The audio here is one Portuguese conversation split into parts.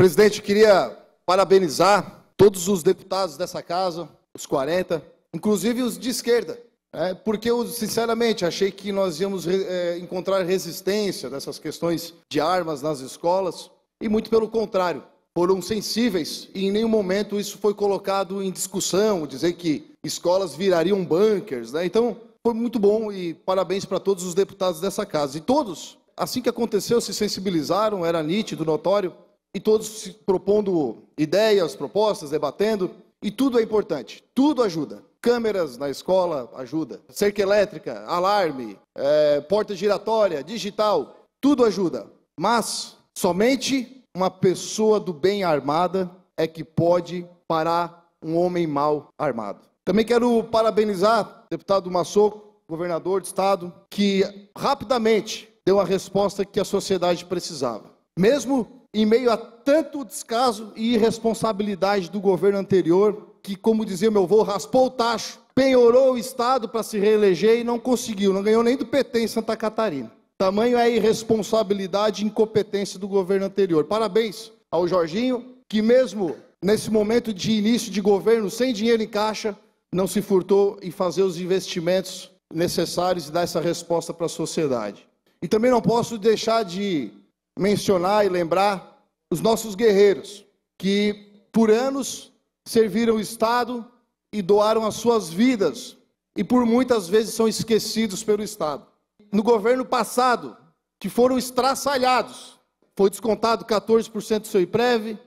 Presidente, queria parabenizar todos os deputados dessa casa, os 40, inclusive os de esquerda, é, porque eu, sinceramente, achei que nós íamos é, encontrar resistência dessas questões de armas nas escolas, e muito pelo contrário, foram sensíveis e em nenhum momento isso foi colocado em discussão, dizer que escolas virariam bunkers. Né? Então, foi muito bom e parabéns para todos os deputados dessa casa. E todos, assim que aconteceu, se sensibilizaram, era nítido, notório, e todos propondo ideias, propostas, debatendo, e tudo é importante, tudo ajuda. Câmeras na escola ajuda, cerca elétrica, alarme, é, porta giratória, digital, tudo ajuda. Mas somente uma pessoa do bem armada é que pode parar um homem mal armado. Também quero parabenizar o deputado Massou, governador do estado, que rapidamente deu a resposta que a sociedade precisava. Mesmo em meio a tanto descaso e irresponsabilidade do governo anterior, que, como dizia meu avô, raspou o tacho, penhorou o Estado para se reeleger e não conseguiu, não ganhou nem do PT em Santa Catarina. Tamanho é a irresponsabilidade e incompetência do governo anterior. Parabéns ao Jorginho, que mesmo nesse momento de início de governo sem dinheiro em caixa, não se furtou em fazer os investimentos necessários e dar essa resposta para a sociedade. E também não posso deixar de mencionar e lembrar os nossos guerreiros, que por anos serviram o Estado e doaram as suas vidas, e por muitas vezes são esquecidos pelo Estado. No governo passado, que foram estraçalhados, foi descontado 14% do seu IPREV,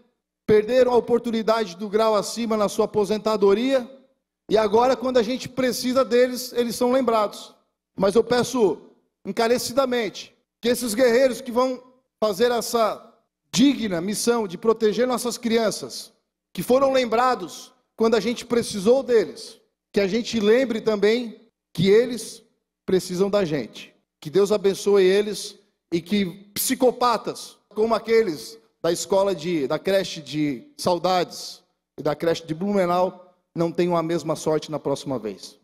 perderam a oportunidade do grau acima na sua aposentadoria, e agora, quando a gente precisa deles, eles são lembrados. Mas eu peço encarecidamente que esses guerreiros que vão fazer essa digna missão de proteger nossas crianças, que foram lembrados quando a gente precisou deles, que a gente lembre também que eles precisam da gente. Que Deus abençoe eles e que psicopatas como aqueles da escola de da creche de Saudades e da creche de Blumenau não tenham a mesma sorte na próxima vez.